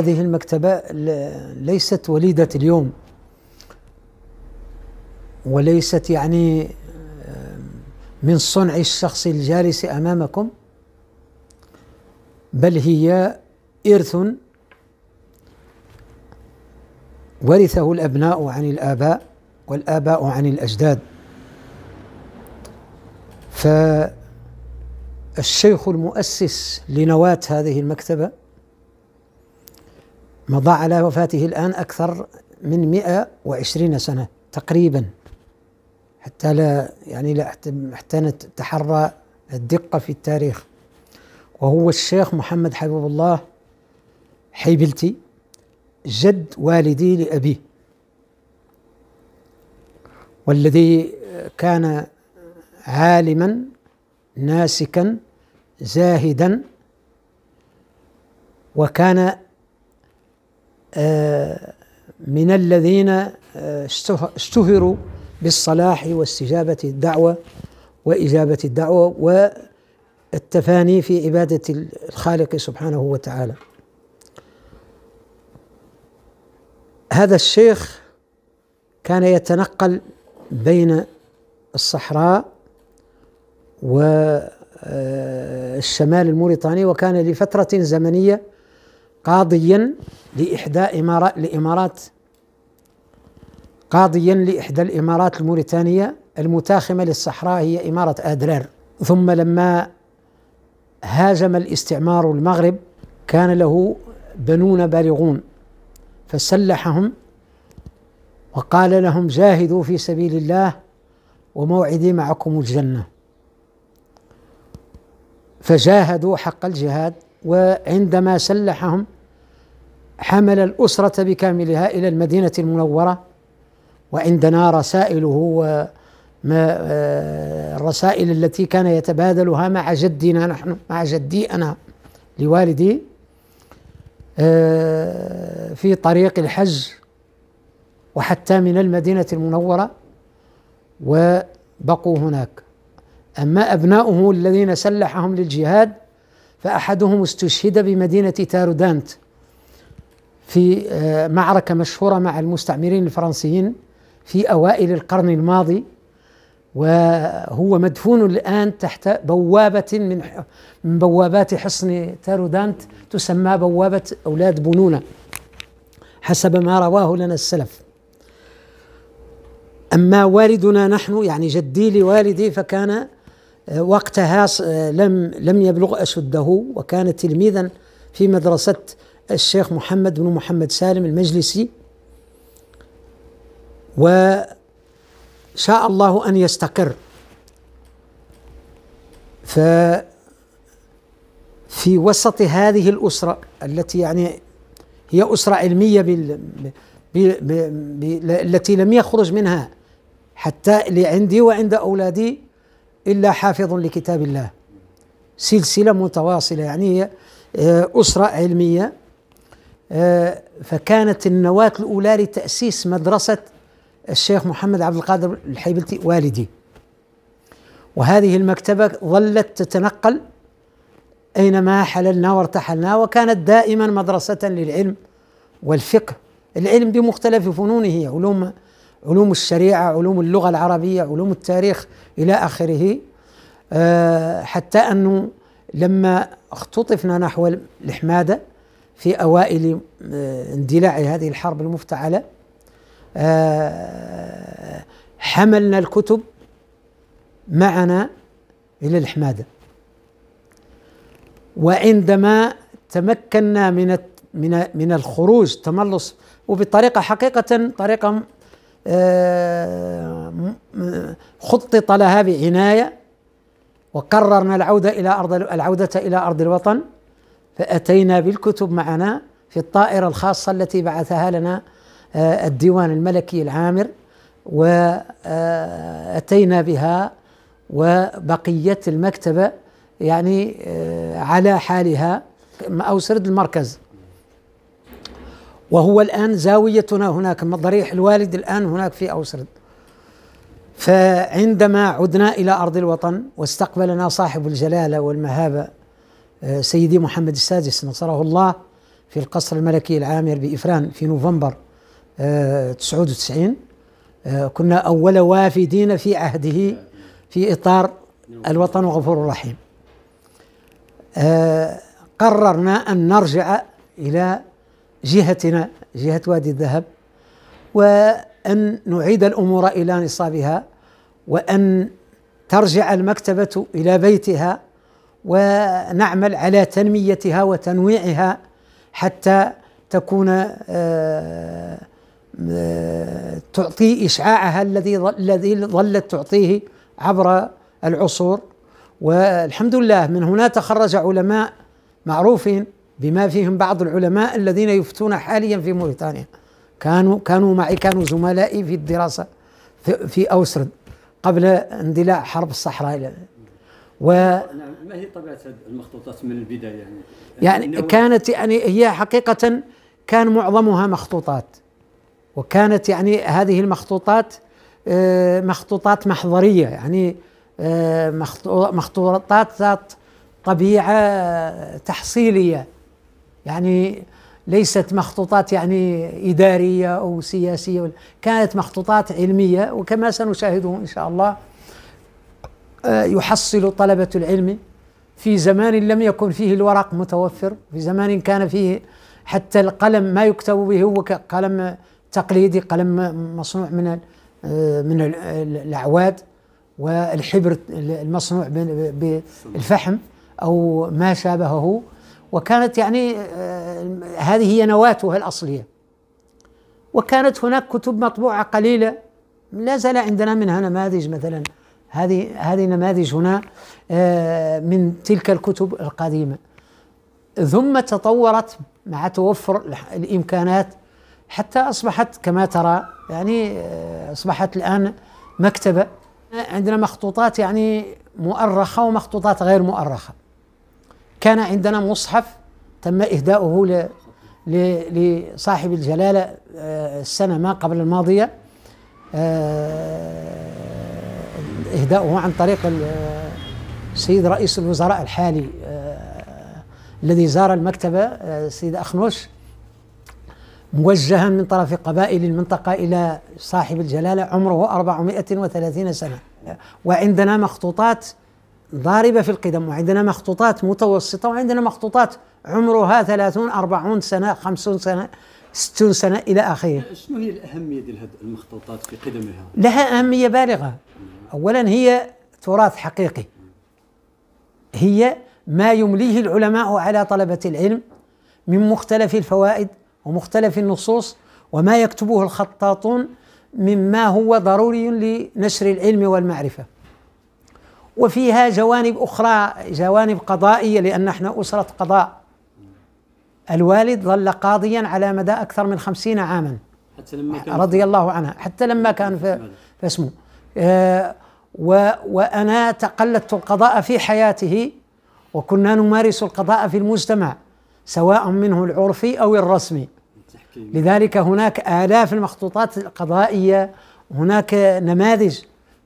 هذه المكتبة ليست وليدة اليوم وليست يعني من صنع الشخص الجالس أمامكم بل هي إرث ورثه الأبناء عن الآباء والآباء عن الأجداد فالشيخ المؤسس لنواة هذه المكتبة مضى على وفاته الآن أكثر من 120 سنة تقريبا حتى لا يعني لا حتى نتحرى الدقة في التاريخ وهو الشيخ محمد حبيب الله حيبلتي جد والدي لأبيه والذي كان عالما ناسكا زاهدا وكان آه، من الذين اشتهروا آه، بالصلاح واستجابة الدعوة وإجابة الدعوة والتفاني في عبادة الخالق سبحانه وتعالى هذا الشيخ كان يتنقل بين الصحراء والشمال آه، الموريتاني وكان لفترة زمنية قاضيا لإحدى إمارات لإمارات قاضيا لإحدى الإمارات الموريتانية المتاخمة للصحراء هي إمارة أدرار ثم لما هاجم الاستعمار المغرب كان له بنون بالغون فسلحهم وقال لهم جاهدوا في سبيل الله وموعدي معكم الجنة فجاهدوا حق الجهاد وعندما سلحهم حمل الأسرة بكاملها إلى المدينة المنورة وعندنا رسائله آه، الرسائل التي كان يتبادلها مع جدنا نحن مع جدي أنا لوالدي آه، في طريق الحج وحتى من المدينة المنورة وبقوا هناك أما أبناؤه الذين سلحهم للجهاد فأحدهم استشهد بمدينة تارودانت في آه، معركة مشهورة مع المستعمرين الفرنسيين في أوائل القرن الماضي وهو مدفون الآن تحت بوابة من من بوابات حصن تارودانت تسمى بوابة أولاد بنونة حسب ما رواه لنا السلف أما والدنا نحن يعني جدي لوالدي فكان وقتها لم لم يبلغ أشده وكان تلميذا في مدرسة الشيخ محمد بن محمد سالم المجلسي وشاء الله أن يستقر ف في وسط هذه الأسرة التي يعني هي أسرة علمية بال... بال... التي لم يخرج منها حتى لعندي وعند أولادي إلا حافظ لكتاب الله سلسلة متواصلة يعني آه، أسرة علمية آه، فكانت النواة الأولى لتأسيس مدرسة الشيخ محمد عبد القادر الحيبلتي والدي وهذه المكتبة ظلت تتنقل أينما حللنا وارتحلنا وكانت دائما مدرسة للعلم والفقه العلم بمختلف فنونه علوم علوم الشريعه، علوم اللغه العربيه، علوم التاريخ الى اخره آه، حتى انه لما اختطفنا نحو الحماده في اوائل آه، اندلاع هذه الحرب المفتعله آه، حملنا الكتب معنا الى الحماده وعندما تمكنا من من من الخروج تملص وبطريقه حقيقه طريقه آه، خطط لها بعناية وقررنا العودة إلى أرض العودة إلى أرض الوطن فأتينا بالكتب معنا في الطائرة الخاصة التي بعثها لنا آه، الديوان الملكي العامر وأتينا آه، بها وبقية المكتبة يعني على حالها أو سرد المركز وهو الآن زاويتنا هناك ضريح الوالد الآن هناك في أوسرد فعندما عدنا إلى أرض الوطن واستقبلنا صاحب الجلالة والمهابة آه، سيدي محمد السادس نصره الله في القصر الملكي العامر بإفران في نوفمبر 99 آه، آه، كنا أول وافدين في عهده في إطار الوطن غفور رحيم قررنا أن نرجع إلى جهتنا جهة وادي الذهب وأن نعيد الأمور إلى نصابها وأن ترجع المكتبة إلى بيتها ونعمل على تنميتها وتنويعها حتى تكون آه، آه، تعطي إشعاعها الذي الذي ظلت تعطيه عبر العصور والحمد لله من هنا تخرج علماء معروفين بما فيهم بعض العلماء الذين يفتون حاليا في موريتانيا كانوا كانوا معي كانوا زملائي في الدراسة في أوسرد قبل اندلاع حرب الصحراء و ما هي طبيعة المخطوطات من البداية يعني؟ يعني كانت يعني هي حقيقة كان معظمها مخطوطات وكانت يعني هذه المخطوطات آه، مخطوطات محضرية يعني آه، مخطوطات ذات طبيعة تحصيلية يعني ليست مخطوطات يعني إدارية أو سياسية كانت مخطوطات علمية وكما سنشاهده إن شاء الله آه، يحصل طلبة العلم في زمان لم يكن فيه الورق متوفر في زمان كان فيه حتى القلم ما يكتب به هو قلم تقليدي قلم مصنوع من آه، من الأعواد والحبر المصنوع بالفحم أو ما شابهه وكانت يعني آه، هذه هي نواتها الأصلية وكانت هناك كتب مطبوعة قليلة لا زال عندنا منها نماذج مثلا هذه هذه نماذج هنا آه، من تلك الكتب القديمة ثم تطورت مع توفر الإمكانات حتى أصبحت كما ترى يعني آه، أصبحت الآن مكتبة عندنا مخطوطات يعني مؤرخة ومخطوطات غير مؤرخة كان عندنا مصحف تم إهداؤه لصاحب الجلالة آه، السنة ما قبل الماضية آه، إهداؤه عن طريق السيد آه، رئيس الوزراء الحالي الذي زار المكتبة السيد أخنوش موجها من طرف قبائل المنطقة إلى صاحب الجلالة عمره 430 سنة وعندنا مخطوطات ضاربة في القدم وعندنا مخطوطات متوسطة وعندنا مخطوطات عمرها 30 40 سنة 50 سنة 60 سنة إلى آخره شنو هي الأهمية المخطوطات في قدمها؟ لها أهمية بالغة أولا هي تراث حقيقي هي ما يمليه العلماء على طلبة العلم من مختلف الفوائد ومختلف النصوص وما يكتبه الخطاطون مما هو ضروري لنشر العلم والمعرفه وفيها جوانب أخرى جوانب قضائية لأن نحن أسرة قضاء الوالد ظل قاضيا على مدى أكثر من خمسين عاما حتى لما كان رضي الله عنها حتى لما كان في, في اسمه آه وأنا تقلدت القضاء في حياته وكنا نمارس القضاء في المجتمع سواء منه العرفي أو الرسمي لذلك هناك آلاف المخطوطات القضائية هناك نماذج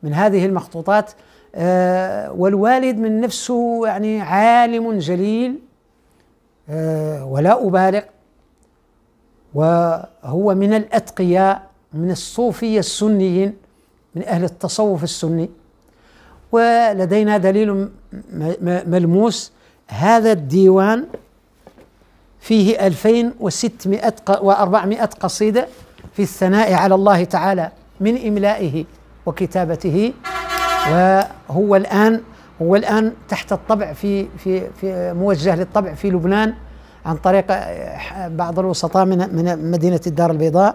من هذه المخطوطات آه، والوالد من نفسه يعني عالم جليل آه، ولا أبالغ وهو من الأتقياء من الصوفية السنيين من أهل التصوف السني ولدينا دليل ملموس هذا الديوان فيه 2600 و400 قصيدة في الثناء على الله تعالى من إملائه وكتابته وهو الآن هو الآن تحت الطبع في في في موجه للطبع في لبنان عن طريق آه، بعض الوسطاء من من مدينة الدار البيضاء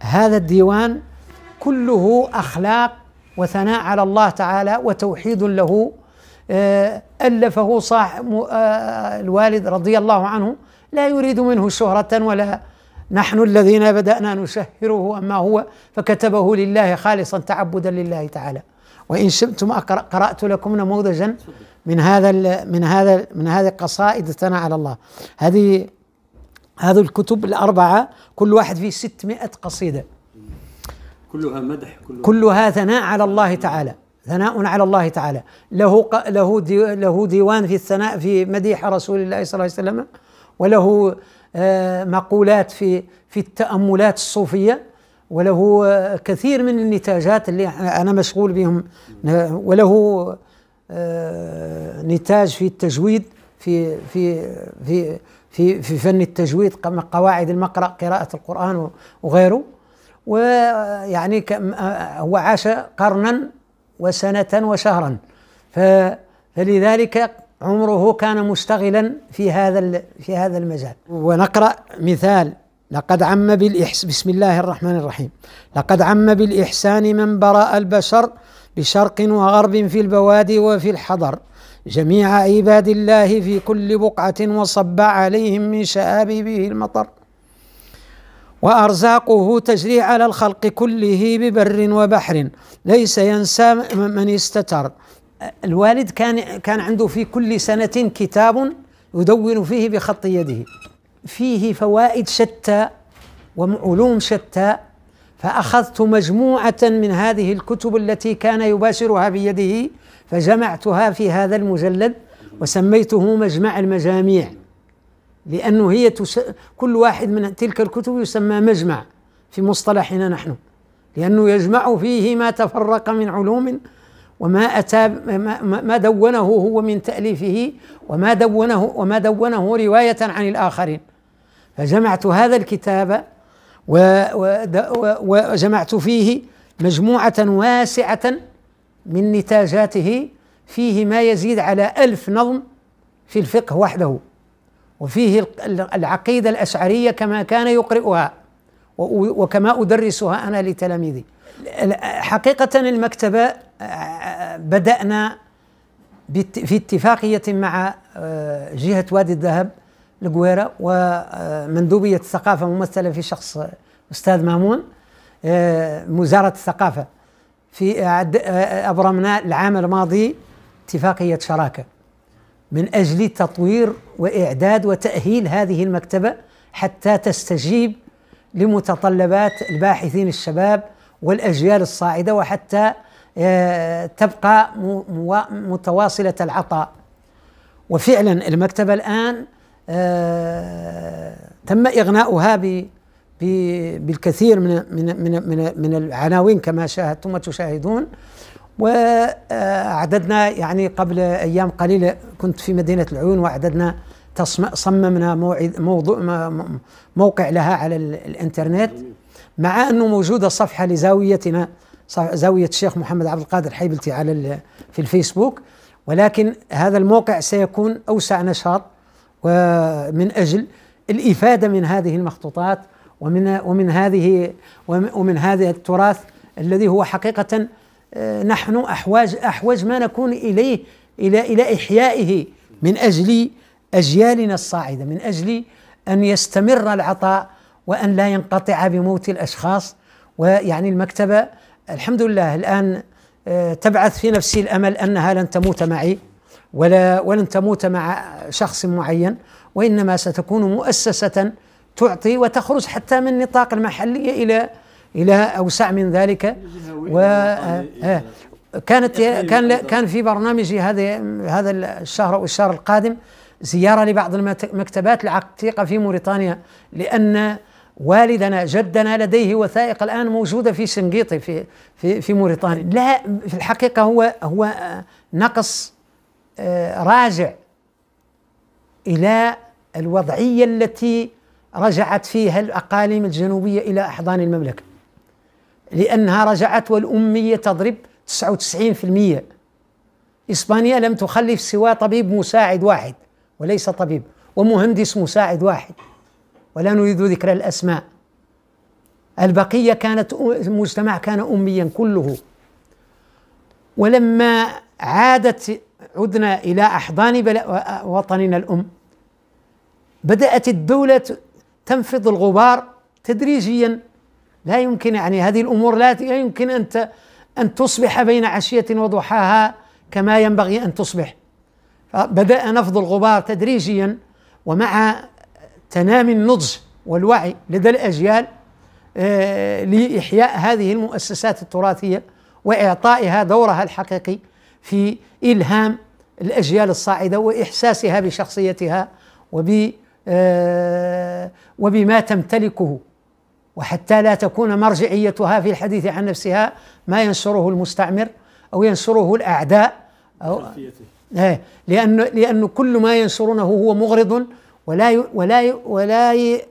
هذا الديوان كله أخلاق وثناء على الله تعالى وتوحيد له آه، ألفه صاحب آه، الوالد رضي الله عنه لا يريد منه شهرة ولا نحن الذين بدأنا نشهره أما هو فكتبه لله خالصا تعبدا لله تعالى وإن شئتم قرأت لكم نموذجا من هذا من هذا من هذه الثناء على الله هذه هذه الكتب الأربعة كل واحد فيه 600 قصيدة كلها مدح كلها, كلها ثناء على الله تعالى ثناء على الله تعالى له له له ديوان في الثناء في مديح رسول الله صلى الله عليه وسلم وله آه، مقولات في في التأملات الصوفية وله كثير من النتاجات اللي انا مشغول بهم وله آه، نتاج في التجويد في في في في في فن التجويد قواعد المقرأ قراءة القرآن وغيره ويعني آه، هو عاش قرنا وسنة وشهرا فلذلك عمره كان مشتغلا في هذا في هذا المجال ونقرأ مثال لقد عم بالإحس بسم الله الرحمن الرحيم لقد عم بالإحسان من برأ البشر بشرق وغرب في البوادي وفي الحضر جميع عباد الله في كل بقعة وصب عليهم من به المطر وأرزاقه تجري على الخلق كله ببر وبحر ليس ينسى من استتر الوالد كان كان عنده في كل سنة كتاب يدون فيه بخط يده فيه فوائد شتى وعلوم شتى فأخذت مجموعة من هذه الكتب التي كان يباشرها بيده فجمعتها في هذا المجلد وسميته مجمع المجاميع لأنه هي تس... كل واحد من تلك الكتب يسمى مجمع في مصطلحنا نحن لأنه يجمع فيه ما تفرق من علوم وما أتى ما, ما دونه هو من تأليفه وما دونه وما دونه رواية عن الآخرين فجمعت هذا الكتاب وجمعت فيه مجموعة واسعة من نتاجاته فيه ما يزيد على ألف نظم في الفقه وحده وفيه العقيدة الأشعرية كما كان يقرئها وكما أدرسها أنا لتلاميذي حقيقة المكتبة آه، بدأنا في اتفاقية مع آه، جهة وادي الذهب القويره ومندوبيه آه، الثقافه ممثله في شخص آه، استاذ مامون وزاره آه، الثقافه في ابرمنا العام الماضي اتفاقيه شراكه من اجل تطوير واعداد وتاهيل هذه المكتبه حتى تستجيب لمتطلبات الباحثين الشباب والاجيال الصاعده وحتى تبقى متواصله العطاء وفعلا المكتبه الان آه، تم إغناؤها بالكثير من من من من, من العناوين كما شاهدتم وتشاهدون واعددنا يعني قبل ايام قليله كنت في مدينه العيون واعددنا صممنا موعد موضوع موقع لها على الانترنت مع انه موجوده صفحه لزاويتنا زاويه الشيخ محمد عبد القادر حيبلتي على في الفيسبوك ولكن هذا الموقع سيكون اوسع نشاط ومن اجل الافاده من هذه المخطوطات ومن ومن هذه ومن هذا التراث الذي هو حقيقه آه، نحن احواج احوج ما نكون اليه الى الى احيائه من اجل اجيالنا الصاعده من اجل ان يستمر العطاء وان لا ينقطع بموت الاشخاص ويعني المكتبه الحمد لله الان آه، تبعث في نفسي الامل انها لن تموت معي ولا ولن تموت مع شخص معين وانما ستكون مؤسسه تعطي وتخرج حتى من نطاق المحليه الى الى اوسع من ذلك و آه، آه، كانت كان كان في برنامجي هذا هذا الشهر او الشهر القادم زياره لبعض المكتبات العتيقه في موريتانيا لان والدنا جدنا لديه وثائق الان موجوده في شنقيطي في في في موريتانيا لا في الحقيقه هو هو نقص راجع الى الوضعيه التي رجعت فيها الاقاليم الجنوبيه الى احضان المملكه لانها رجعت والاميه تضرب 99% اسبانيا لم تخلف سوى طبيب مساعد واحد وليس طبيب ومهندس مساعد واحد ولا نريد ذكر الاسماء البقيه كانت المجتمع كان اميا كله ولما عادت عدنا الى احضان وطننا الام بدات الدوله تنفض الغبار تدريجيا لا يمكن يعني هذه الامور لا يمكن ان ان تصبح بين عشيه وضحاها كما ينبغي ان تصبح فبدا نفض الغبار تدريجيا ومع تنامي النضج والوعي لدى الاجيال آه، لاحياء هذه المؤسسات التراثيه واعطائها دورها الحقيقي في الهام الأجيال الصاعدة وإحساسها بشخصيتها وب آه، وبما تمتلكه وحتى لا تكون مرجعيتها في الحديث عن نفسها ما ينشره المستعمر أو ينشره الأعداء أو إيه، لأن لأن كل ما ينشرونه هو مغرض ولا ولا ولا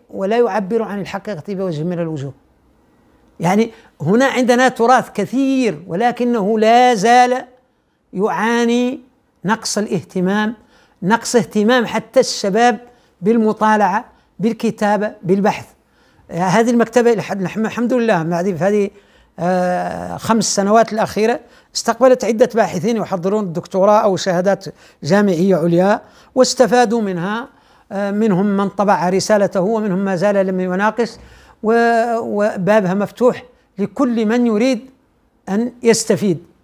ولا يعبر عن الحقيقة بوجه من الوجوه يعني هنا عندنا تراث كثير ولكنه لا زال يعاني نقص الاهتمام نقص اهتمام حتى الشباب بالمطالعه بالكتابه بالبحث هذه المكتبه الحمد لله في هذه آه، خمس سنوات الأخيرة استقبلت عدة باحثين يحضرون الدكتوراه أو شهادات جامعية عليا واستفادوا منها آه، منهم من طبع رسالته ومنهم ما زال لم يناقش وبابها مفتوح لكل من يريد أن يستفيد